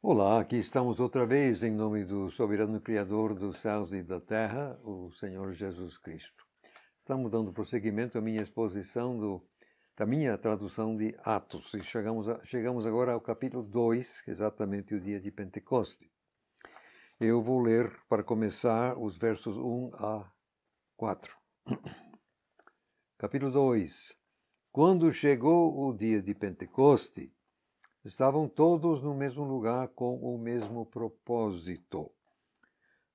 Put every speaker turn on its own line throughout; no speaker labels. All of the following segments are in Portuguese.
Olá, aqui estamos outra vez em nome do soberano Criador dos céus e da terra, o Senhor Jesus Cristo. Estamos dando prosseguimento à minha exposição do, da minha tradução de Atos e chegamos, a, chegamos agora ao capítulo 2, é exatamente o dia de Pentecoste. Eu vou ler, para começar, os versos 1 a 4. Capítulo 2 Quando chegou o dia de Pentecoste, Estavam todos no mesmo lugar com o mesmo propósito.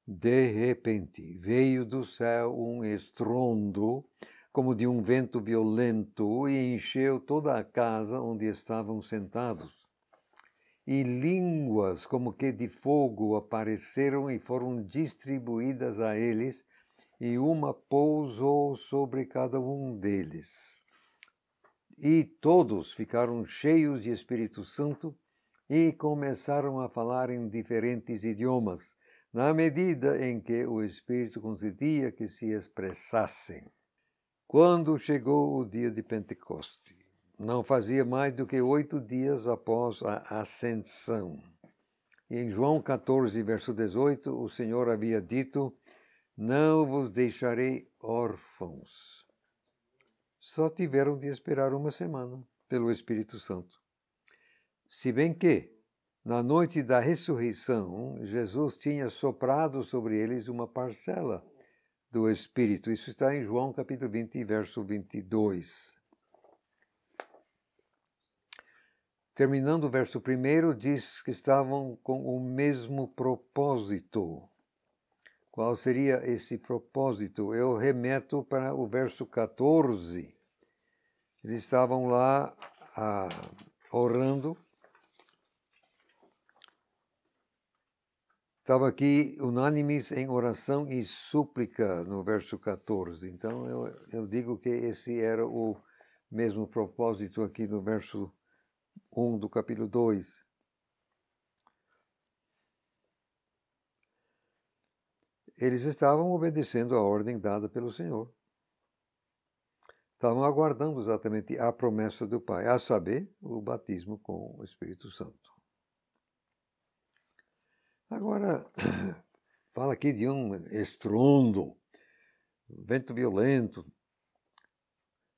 De repente, veio do céu um estrondo, como de um vento violento, e encheu toda a casa onde estavam sentados. E línguas como que de fogo apareceram e foram distribuídas a eles, e uma pousou sobre cada um deles. E todos ficaram cheios de Espírito Santo e começaram a falar em diferentes idiomas, na medida em que o Espírito concedia que se expressassem. Quando chegou o dia de Pentecoste, não fazia mais do que oito dias após a ascensão. E em João 14, verso 18, o Senhor havia dito: Não vos deixarei órfãos só tiveram de esperar uma semana pelo Espírito Santo. Se bem que, na noite da ressurreição, Jesus tinha soprado sobre eles uma parcela do Espírito. Isso está em João capítulo 20, verso 22. Terminando o verso 1, diz que estavam com o mesmo propósito. Qual seria esse propósito? Eu remeto para o verso 14 eles estavam lá ah, orando. Estava aqui unânimes em oração e súplica no verso 14. Então eu, eu digo que esse era o mesmo propósito aqui no verso 1 do capítulo 2. Eles estavam obedecendo a ordem dada pelo Senhor estavam tá, aguardando exatamente a promessa do Pai, a saber, o batismo com o Espírito Santo. Agora, fala aqui de um estrondo, vento violento.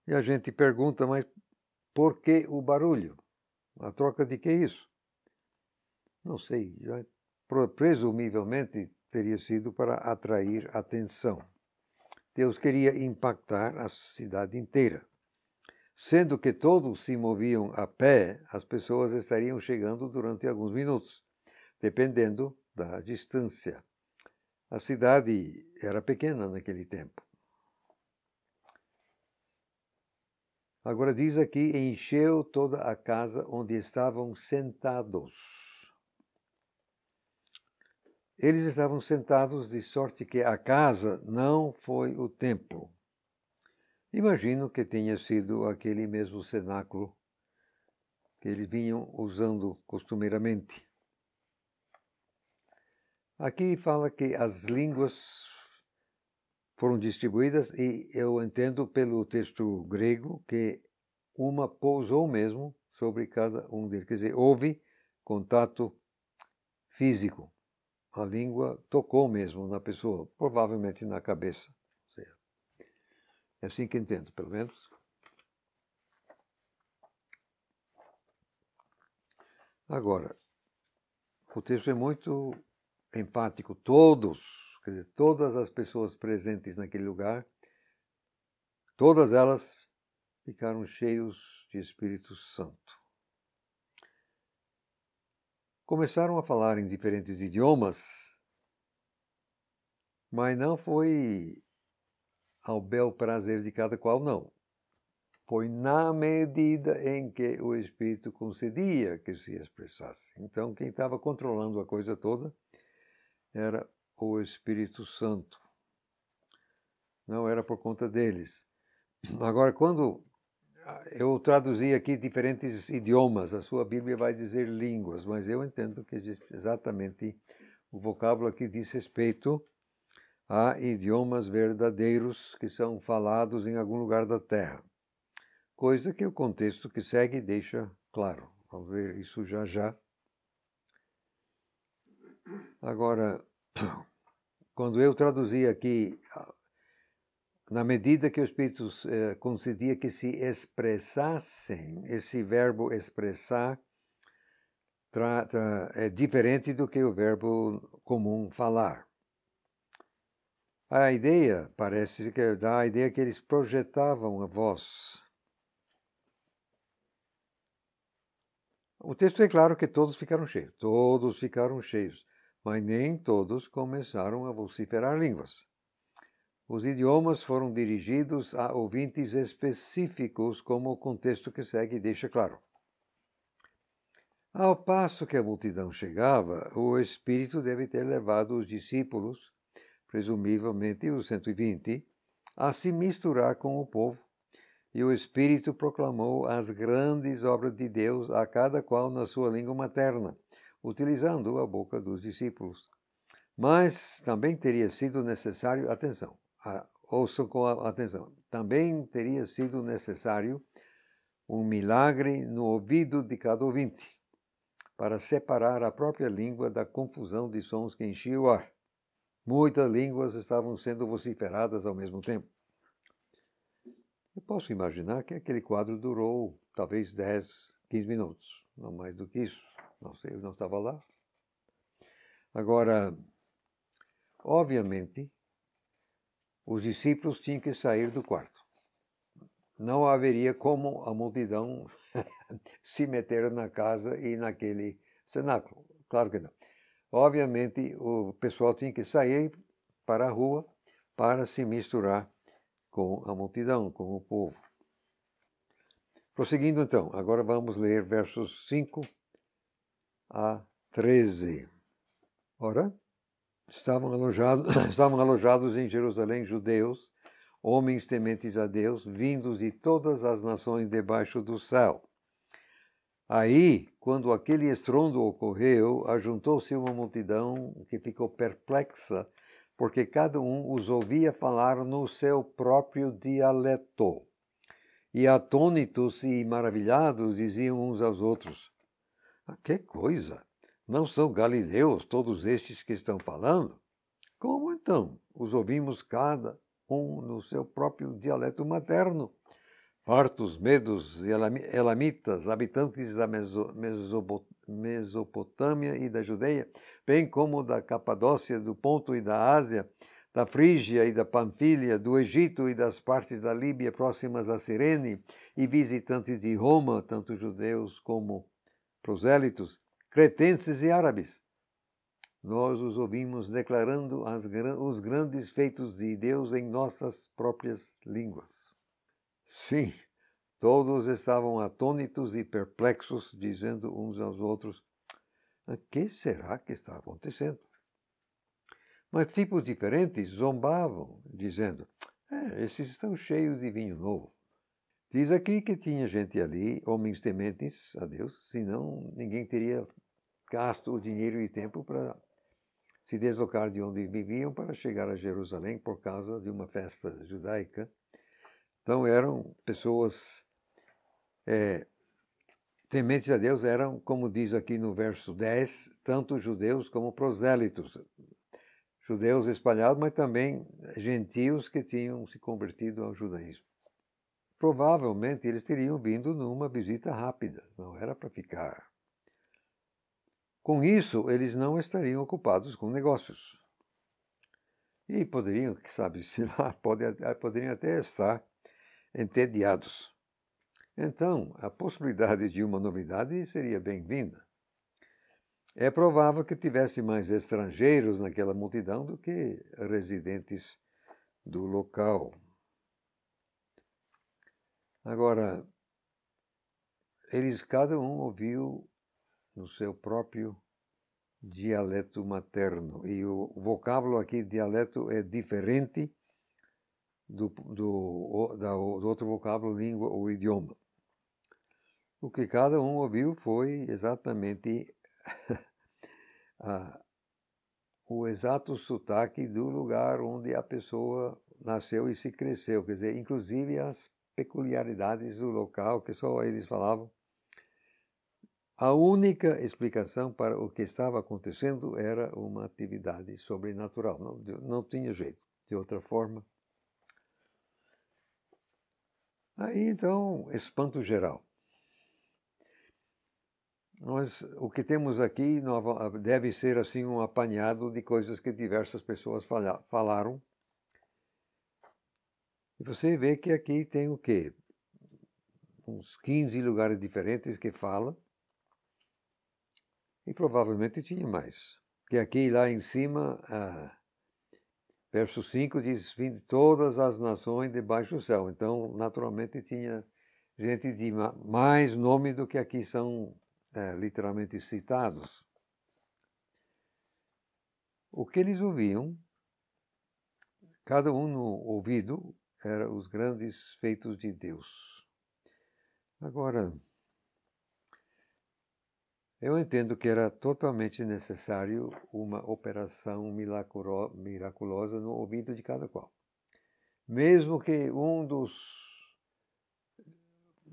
E a gente pergunta, mas por que o barulho? A troca de que isso? Não sei, já, presumivelmente teria sido para atrair atenção. Deus queria impactar a cidade inteira. Sendo que todos se moviam a pé, as pessoas estariam chegando durante alguns minutos, dependendo da distância. A cidade era pequena naquele tempo. Agora diz aqui: encheu toda a casa onde estavam sentados. Eles estavam sentados de sorte que a casa não foi o templo. Imagino que tenha sido aquele mesmo cenáculo que eles vinham usando costumeiramente. Aqui fala que as línguas foram distribuídas e eu entendo pelo texto grego que uma pousou mesmo sobre cada um deles, quer dizer, houve contato físico a língua tocou mesmo na pessoa, provavelmente na cabeça. É assim que entendo, pelo menos. Agora, o texto é muito empático. Todos, quer dizer, todas as pessoas presentes naquele lugar, todas elas ficaram cheios de Espírito Santo começaram a falar em diferentes idiomas, mas não foi ao bel prazer de cada qual, não. Foi na medida em que o Espírito concedia que se expressasse. Então, quem estava controlando a coisa toda era o Espírito Santo. Não era por conta deles. Agora, quando eu traduzi aqui diferentes idiomas. A sua Bíblia vai dizer línguas, mas eu entendo que exatamente o vocábulo aqui diz respeito a idiomas verdadeiros que são falados em algum lugar da Terra. Coisa que o contexto que segue deixa claro. Vamos ver isso já já. Agora, quando eu traduzi aqui na medida que os Espíritos eh, concedia que se expressassem, esse verbo expressar tra, tra, é diferente do que o verbo comum falar. A ideia parece que é dá a ideia que eles projetavam a voz. O texto é claro que todos ficaram cheios, todos ficaram cheios, mas nem todos começaram a vociferar línguas. Os idiomas foram dirigidos a ouvintes específicos, como o contexto que segue deixa claro. Ao passo que a multidão chegava, o Espírito deve ter levado os discípulos, presumivelmente os 120, a se misturar com o povo, e o Espírito proclamou as grandes obras de Deus a cada qual na sua língua materna, utilizando a boca dos discípulos. Mas também teria sido necessário atenção ouçam com atenção. Também teria sido necessário um milagre no ouvido de cada ouvinte, para separar a própria língua da confusão de sons que enchia o ar. Muitas línguas estavam sendo vociferadas ao mesmo tempo. Eu posso imaginar que aquele quadro durou talvez 10, 15 minutos, não mais do que isso. Não sei, eu não estava lá. Agora, obviamente os discípulos tinham que sair do quarto. Não haveria como a multidão se meter na casa e naquele cenáculo. Claro que não. Obviamente, o pessoal tinha que sair para a rua para se misturar com a multidão, com o povo. Prosseguindo então, agora vamos ler versos 5 a 13. Ora, estavam alojados, estavam alojados em Jerusalém judeus, homens tementes a Deus, vindos de todas as nações debaixo do céu. Aí, quando aquele estrondo ocorreu, ajuntou-se uma multidão que ficou perplexa, porque cada um os ouvia falar no seu próprio dialeto. E atônitos e maravilhados diziam uns aos outros: ah, Que coisa! Não são galileus todos estes que estão falando? Como então os ouvimos cada um no seu próprio dialeto materno? Partos, medos e elamitas, habitantes da Mesopotâmia e da Judeia, bem como da Capadócia, do Ponto e da Ásia, da Frígia e da Panfilha, do Egito e das partes da Líbia próximas à Sirene, e visitantes de Roma, tanto judeus como prosélitos, cretenses e árabes. Nós os ouvimos declarando as, os grandes feitos de Deus em nossas próprias línguas. Sim, todos estavam atônitos e perplexos, dizendo uns aos outros: O ah, que será que está acontecendo? Mas tipos diferentes zombavam, dizendo: é, Esses estão cheios de vinho novo. Diz aqui que tinha gente ali, homens tementes a Deus, senão ninguém teria gasto o dinheiro e tempo para se deslocar de onde viviam para chegar a Jerusalém por causa de uma festa judaica. Então eram pessoas é, tementes a Deus, eram, como diz aqui no verso 10, tanto judeus como prosélitos. Judeus espalhados, mas também gentios que tinham se convertido ao judaísmo. Provavelmente eles teriam vindo numa visita rápida, não era para ficar com isso, eles não estariam ocupados com negócios. E poderiam, sabe, se lá, pode, poderiam até estar entediados. Então, a possibilidade de uma novidade seria bem-vinda. É provável que tivesse mais estrangeiros naquela multidão do que residentes do local. Agora, eles, cada um ouviu no seu próprio dialeto materno. E o vocábulo aqui, dialeto, é diferente do, do, do outro vocábulo, língua ou idioma. O que cada um ouviu foi exatamente o exato sotaque do lugar onde a pessoa nasceu e se cresceu, quer dizer, inclusive as peculiaridades do local que só eles falavam a única explicação para o que estava acontecendo era uma atividade sobrenatural. Não, não tinha jeito. De outra forma.
Aí então,
espanto geral. Nós, o que temos aqui deve ser assim um apanhado de coisas que diversas pessoas falaram. E você vê que aqui tem o quê? Uns 15 lugares diferentes que falam e provavelmente tinha mais. Que aqui lá em cima, ah, verso 5 diz: Vinde todas as nações debaixo do céu. Então, naturalmente, tinha gente de mais nome do que aqui são é, literalmente citados. O que eles ouviam, cada um no ouvido, eram os grandes feitos de Deus. Agora, eu entendo que era totalmente necessário uma operação miraculosa no ouvido de cada qual. Mesmo que um dos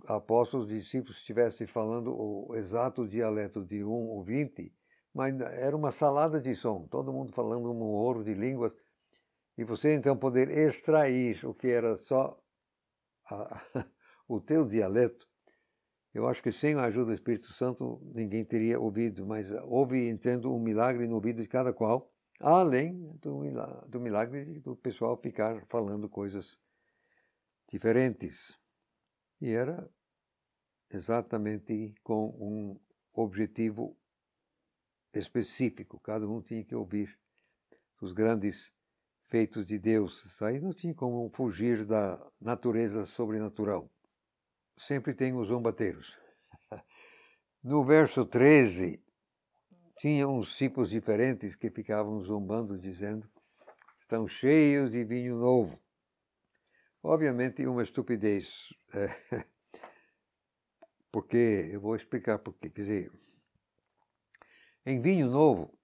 apóstolos discípulos estivesse falando o exato dialeto de um ouvinte, mas era uma salada de som, todo mundo falando um ouro de línguas, e você então poder extrair o que era só a, o teu dialeto eu acho que sem a ajuda do Espírito Santo ninguém teria ouvido, mas houve, entendo, um milagre no ouvido de cada qual, além do milagre do pessoal ficar falando coisas diferentes. E era exatamente com um objetivo específico, cada um tinha que ouvir os grandes feitos de Deus. Aí não tinha como fugir da natureza sobrenatural sempre tem os zombateiros. No verso 13, tinha uns tipos diferentes que ficavam zombando, dizendo: estão cheios de vinho novo. Obviamente, uma estupidez, é, porque eu vou explicar porquê. Quer dizer, em vinho novo,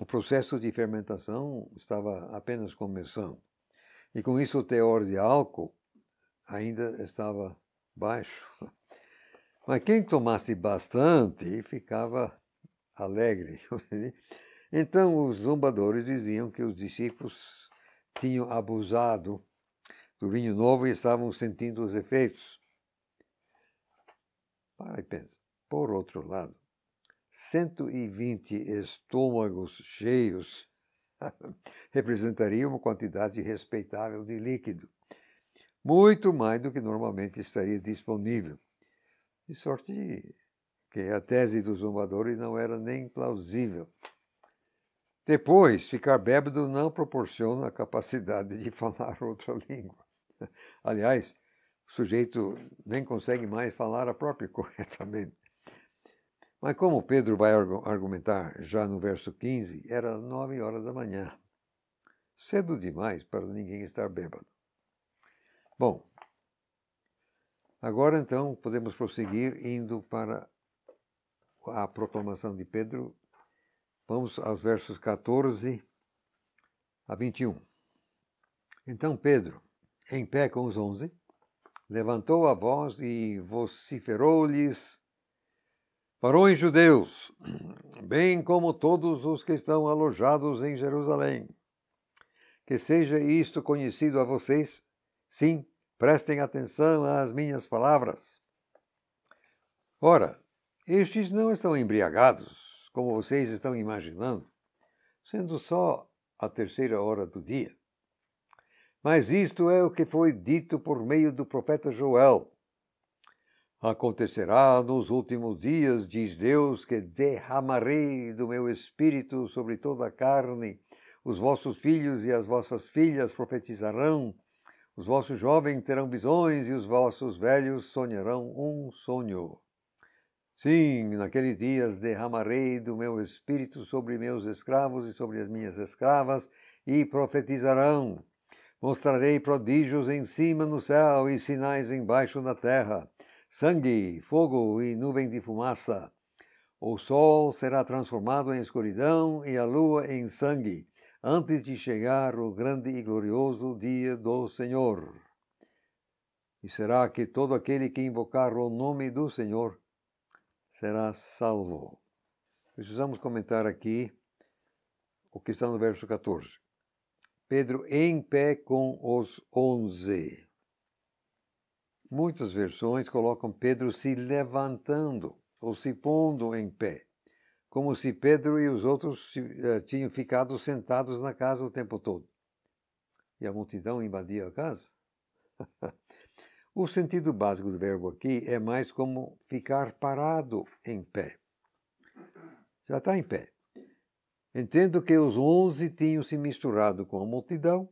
o processo de fermentação estava apenas começando, e com isso o teor de álcool ainda estava baixo. Mas quem tomasse bastante ficava alegre. Né? Então os zombadores diziam que os discípulos tinham abusado do vinho novo e estavam sentindo os efeitos. Para e pensa. Por outro lado, 120 estômagos cheios representaria uma quantidade respeitável de líquido muito mais do que normalmente estaria disponível. De sorte que a tese dos zombadores não era nem plausível. Depois, ficar bêbado não proporciona a capacidade de falar outra língua. Aliás, o sujeito nem consegue mais falar a própria corretamente. Mas como Pedro vai argumentar já no verso 15, era nove horas da manhã. Cedo demais para ninguém estar bêbado. Bom, agora então podemos prosseguir indo para a proclamação de Pedro. Vamos aos versos 14 a 21. Então Pedro, em pé com os onze, levantou a voz e vociferou-lhes: Varões judeus, bem como todos os que estão alojados em Jerusalém, que seja isto conhecido a vocês Sim, prestem atenção às minhas palavras. Ora, estes não estão embriagados, como vocês estão imaginando, sendo só a terceira hora do dia. Mas isto é o que foi dito por meio do profeta Joel. Acontecerá nos últimos dias, diz Deus, que derramarei do meu espírito sobre toda a carne. Os vossos filhos e as vossas filhas profetizarão, os vossos jovens terão visões e os vossos velhos sonharão um sonho. Sim, naqueles dias derramarei do meu espírito sobre meus escravos e sobre as minhas escravas, e profetizarão. Mostrarei prodígios em cima no céu e sinais embaixo na terra: sangue, fogo e nuvem de fumaça. O sol será transformado em escuridão e a lua em sangue, antes de chegar o grande e glorioso dia do Senhor. E será que todo aquele que invocar o nome do Senhor será salvo. Precisamos comentar aqui o que está no verso 14. Pedro em pé com os onze. Muitas versões colocam Pedro se levantando ou se pondo em pé como se Pedro e os outros eh, tinham ficado sentados na casa o tempo todo. E a multidão invadia a casa. o sentido básico do verbo aqui é mais como ficar parado em pé. Já está em pé. Entendo que os onze tinham se misturado com a multidão,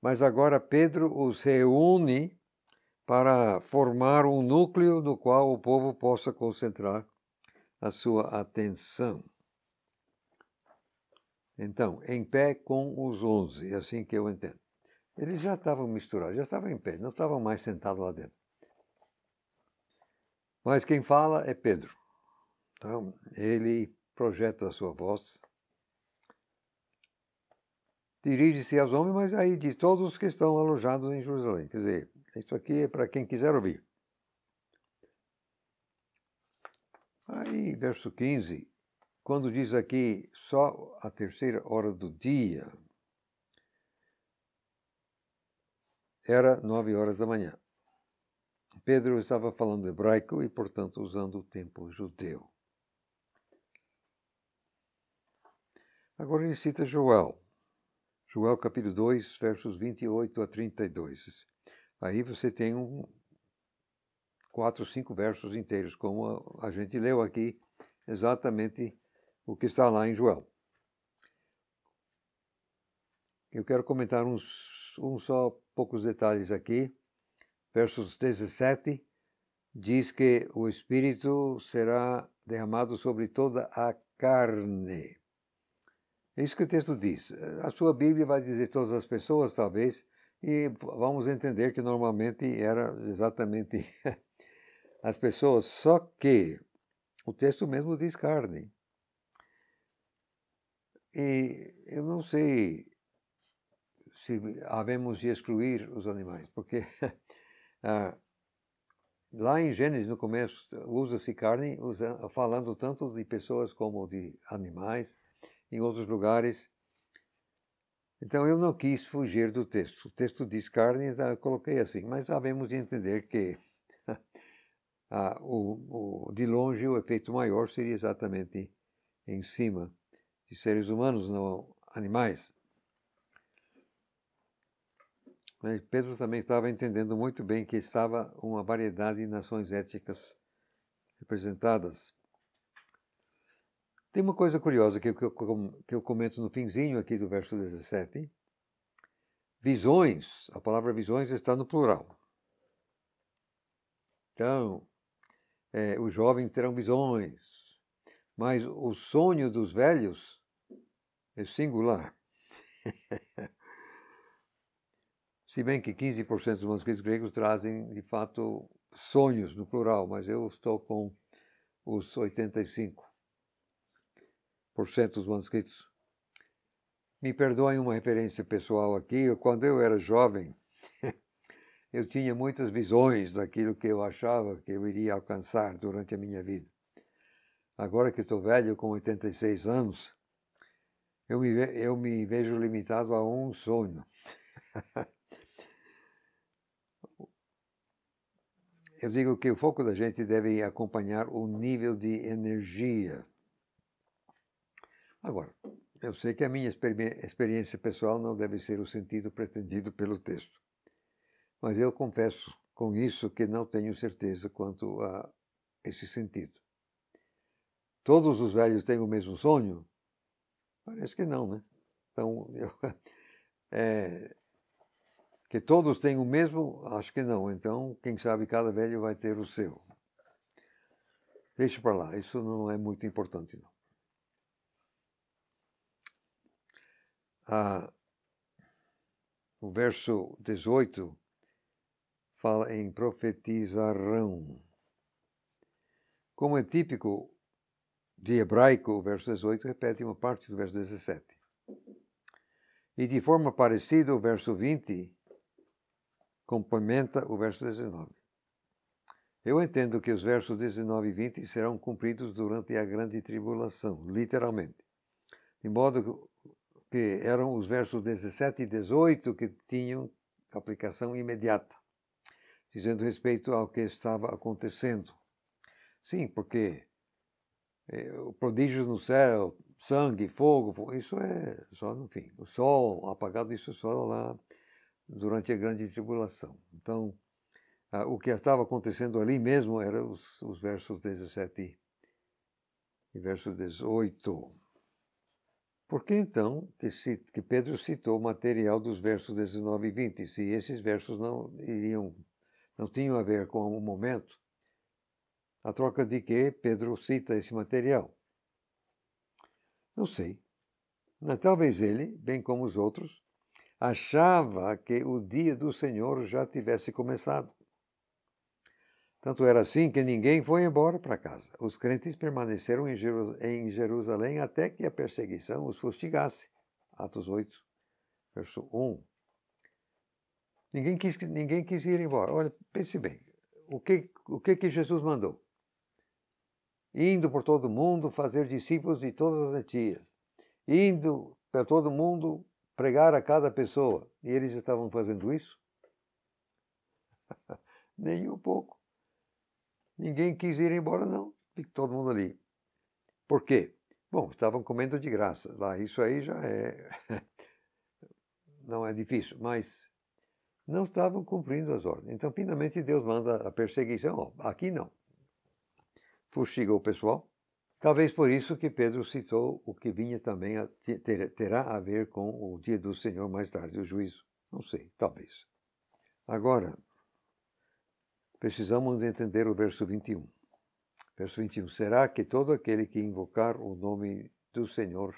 mas agora Pedro os reúne para formar um núcleo no qual o povo possa concentrar a sua atenção. Então, em pé com os onze, é assim que eu entendo. Eles já estavam misturados, já estavam em pé, não estavam mais sentados lá dentro. Mas quem fala é Pedro. Então, ele projeta a sua voz, dirige-se aos homens, mas aí de todos os que estão alojados em Jerusalém. Quer dizer, isso aqui é para quem quiser ouvir. Aí, verso 15, quando diz aqui só a terceira hora do dia, era nove horas da manhã. Pedro estava falando hebraico e, portanto, usando o tempo judeu. Agora ele cita Joel, Joel capítulo 2, versos 28 a 32. Aí você tem um, quatro, cinco versos inteiros, como a gente leu aqui exatamente o que está lá em João. Eu quero comentar uns, um só poucos detalhes aqui. Versos 17 diz que o Espírito será derramado sobre toda a carne. É isso que o texto diz. A sua Bíblia vai dizer todas as pessoas, talvez, e vamos entender que normalmente era exatamente as pessoas, só que o texto mesmo diz carne. E eu não sei se havemos de excluir os animais, porque lá em Gênesis, no começo, usa-se carne, usa, falando tanto de pessoas como de animais, em outros lugares. Então eu não quis fugir do texto. O texto diz carne, então eu coloquei assim, mas havemos de entender que ah, o, o, de longe, o efeito maior seria exatamente em cima de seres humanos, não animais. Mas Pedro também estava entendendo muito bem que estava uma variedade de nações éticas representadas. Tem uma coisa curiosa que eu, que eu comento no finzinho aqui do verso 17. Visões, a palavra visões está no plural. Então, é, os jovens terão visões, mas o sonho dos velhos é singular. Se bem que 15% dos manuscritos gregos trazem, de fato, sonhos no plural, mas eu estou com os 85% dos manuscritos. Me perdoem uma referência pessoal aqui. Quando eu era jovem, eu tinha muitas visões daquilo que eu achava que eu iria alcançar durante a minha vida. Agora que estou velho, com 86 anos, eu me, eu me vejo limitado a um sonho. eu digo que o foco da gente deve acompanhar o nível de energia. Agora, eu sei que a minha experiência pessoal não deve ser o sentido pretendido pelo texto. Mas eu confesso com isso que não tenho certeza quanto a esse sentido. Todos os velhos têm o mesmo sonho? Parece que não, né? Então, eu, é, que todos têm o mesmo? Acho que não. Então, quem sabe cada velho vai ter o seu. Deixa para lá, isso não é muito importante, não. Ah, o verso 18 fala em profetizarão. Como é típico de hebraico, o verso 18 repete uma parte do verso 17. E de forma parecida, o verso 20 complementa o verso 19. Eu entendo que os versos 19 e 20 serão cumpridos durante a grande tribulação, literalmente. De modo que eram os versos 17 e 18 que tinham aplicação imediata dizendo respeito ao que estava acontecendo. Sim, porque é, o prodígios no céu, sangue, fogo, isso é só no fim. O sol apagado, isso é só lá durante a grande tribulação. Então, o que estava acontecendo ali mesmo era os, os versos 17 e verso 18. Por que então que, que Pedro citou o material dos versos 19 e 20, se esses versos não iriam não tinham a ver com o momento, a troca de que Pedro cita esse material. Não sei. Talvez ele, bem como os outros, achava que o dia do Senhor já tivesse começado. Tanto era assim que ninguém foi embora para casa. Os crentes permaneceram em Jerusalém até que a perseguição os fustigasse. Atos 8, verso 1. Ninguém quis, ninguém quis ir embora. Olha, pense bem, o que, o que que Jesus mandou? Indo por todo mundo fazer discípulos de todas as etias, indo para todo mundo pregar a cada pessoa. E eles estavam fazendo isso? Nem um pouco. Ninguém quis ir embora, não. Fica todo mundo ali. Por quê? Bom, estavam comendo de graça. Lá, isso aí já é. não é difícil, mas não estavam cumprindo as ordens. Então, finalmente, Deus manda a perseguição. Oh, aqui não. Fustiga o pessoal. Talvez por isso que Pedro citou o que vinha também a, ter, terá a ver com o dia do Senhor mais tarde, o juízo. Não sei, talvez. Agora, precisamos entender o verso 21. Verso 21. Será que todo aquele que invocar o nome do Senhor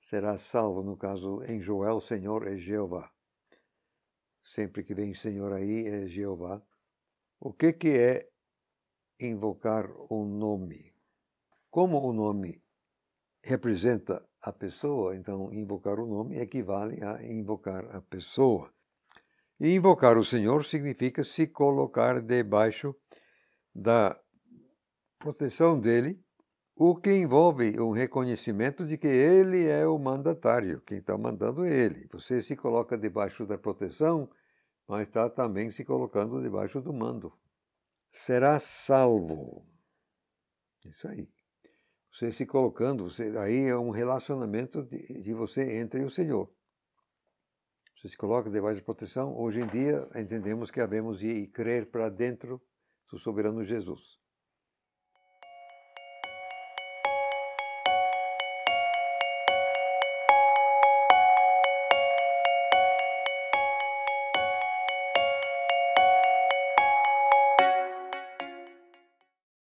será salvo? No caso, em Joel, Senhor é Jeová sempre que vem Senhor aí é Jeová. O que, que é invocar um nome? Como o nome representa a pessoa, então invocar o nome equivale a invocar a pessoa. E invocar o Senhor significa se colocar debaixo da proteção dele o que envolve um reconhecimento de que ele é o mandatário, quem está mandando é ele. Você se coloca debaixo da proteção, mas está também se colocando debaixo do mando. Será salvo. Isso aí. Você se colocando, você, aí é um relacionamento de, de você entre o Senhor. Você se coloca debaixo da proteção. Hoje em dia, entendemos que havemos de crer para dentro do soberano Jesus.